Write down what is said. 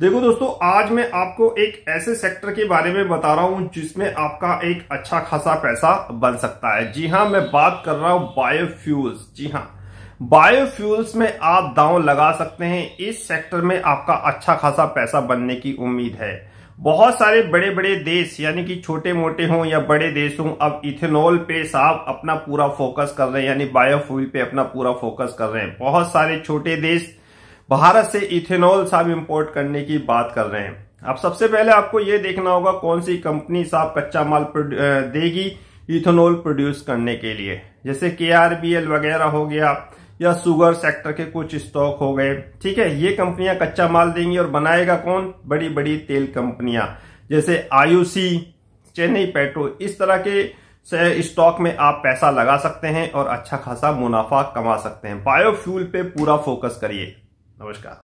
देखो दोस्तों आज मैं आपको एक ऐसे सेक्टर के बारे में बता रहा हूं जिसमें आपका एक अच्छा खासा पैसा बन सकता है जी हां मैं बात कर रहा हूं बायोफ्यूल्स जी हां बायोफ्यूल्स में आप दांव लगा सकते हैं इस सेक्टर में आपका अच्छा खासा पैसा बनने की उम्मीद है बहुत सारे बड़े बड़े देश यानी कि छोटे मोटे हों या बड़े देश हों अब इथेनॉल पे साहब अपना पूरा फोकस कर रहे हैं यानी बायोफ्यूल पे अपना पूरा फोकस कर रहे हैं बहुत सारे छोटे देश भारत से इथेनॉल साहब इम्पोर्ट करने की बात कर रहे हैं अब सबसे पहले आपको ये देखना होगा कौन सी कंपनी साहब कच्चा माल देगी इथेनॉल प्रोड्यूस करने के लिए जैसे के वगैरह हो गया या सुगर सेक्टर के कुछ स्टॉक हो गए ठीक है ये कंपनियां कच्चा माल देंगी और बनाएगा कौन बड़ी बड़ी तेल कंपनियां जैसे आयुसी चेन्नई पेट्रो इस तरह के स्टॉक में आप पैसा लगा सकते हैं और अच्छा खासा मुनाफा कमा सकते हैं बायोफ्यूल पे पूरा फोकस करिए Namaskar